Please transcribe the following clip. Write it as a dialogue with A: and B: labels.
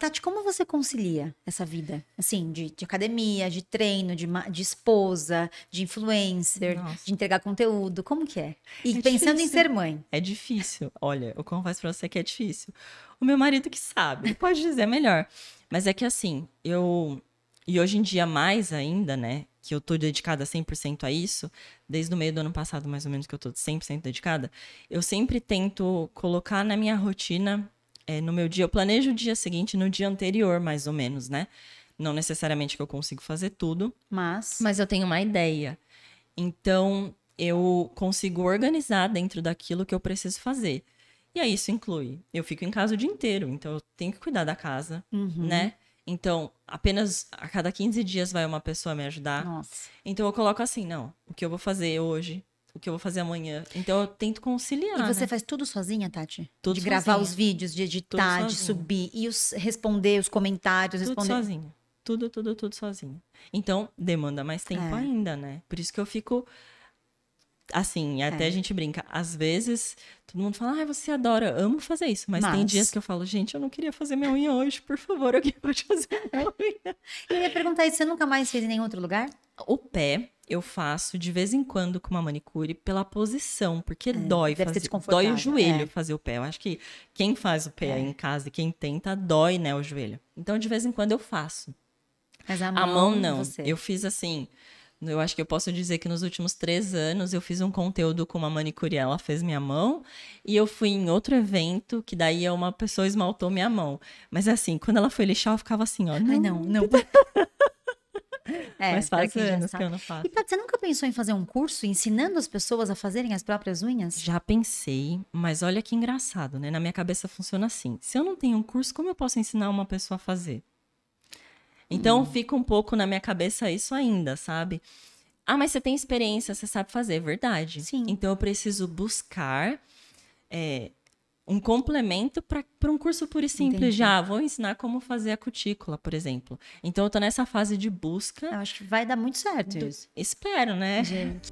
A: Tati, como você concilia essa vida? Assim, de, de academia, de treino, de, de esposa, de influencer, Nossa. de entregar conteúdo, como que é? E é pensando difícil. em ser mãe.
B: É difícil. Olha, eu confesso pra você que é difícil. O meu marido que sabe, pode dizer melhor. Mas é que assim, eu. E hoje em dia, mais ainda, né? Que eu tô dedicada 100% a isso, desde o meio do ano passado, mais ou menos, que eu tô 100% dedicada, eu sempre tento colocar na minha rotina é, no meu dia, eu planejo o dia seguinte no dia anterior, mais ou menos, né? Não necessariamente que eu consigo fazer tudo, mas, mas eu tenho uma ideia. Então, eu consigo organizar dentro daquilo que eu preciso fazer. E aí isso inclui, eu fico em casa o dia inteiro, então eu tenho que cuidar da casa, uhum. né? Então, apenas a cada 15 dias vai uma pessoa me ajudar. Nossa. Então eu coloco assim, não, o que eu vou fazer hoje o que eu vou fazer amanhã. Então eu tento conciliar. E você né?
A: faz tudo sozinha, Tati? Tudo De gravar os vídeos, de editar, de subir e os, responder os comentários, tudo responder. sozinha. Tudo, tudo, tudo sozinha.
B: Então demanda mais tempo é. ainda, né? Por isso que eu fico assim, até é. a gente brinca. Às vezes, todo mundo fala, ah, você adora, amo fazer isso. Mas, mas, tem dias que eu falo, gente, eu não queria fazer minha unha hoje, por favor, alguém pode fazer minha unha. eu ia perguntar isso, você nunca mais fez em nenhum outro lugar? O pé, eu faço de vez em quando com uma manicure pela posição, porque é, dói. Fazer, dói o joelho é. fazer o pé. Eu acho que quem faz o pé é. em casa e quem tenta, dói, né, o joelho. Então, de vez em quando eu faço. Mas a mão, a mão não. Você. Eu fiz assim. Eu acho que eu posso dizer que nos últimos três anos eu fiz um conteúdo com uma manicure, ela fez minha mão, e eu fui em outro evento, que daí uma pessoa esmaltou minha mão. Mas assim, quando ela foi lixar, eu ficava assim, ó. Não, Ai, não, não. É, mas faz anos que eu não faço.
A: E Pat, você nunca pensou em fazer um curso ensinando as pessoas a fazerem as próprias unhas? Já
B: pensei, mas olha que engraçado, né? Na minha cabeça funciona assim. Se eu não tenho um curso, como eu posso ensinar uma pessoa a fazer? Então hum. fica um pouco na minha cabeça isso ainda, sabe? Ah, mas você tem experiência, você sabe fazer, é verdade. Sim. Então eu preciso buscar é, um complemento para um curso puro e simples Entendi. já. Vou ensinar como fazer a cutícula, por exemplo. Então eu estou nessa fase de busca. Eu acho que vai dar muito certo do... isso. Espero, né? Gente.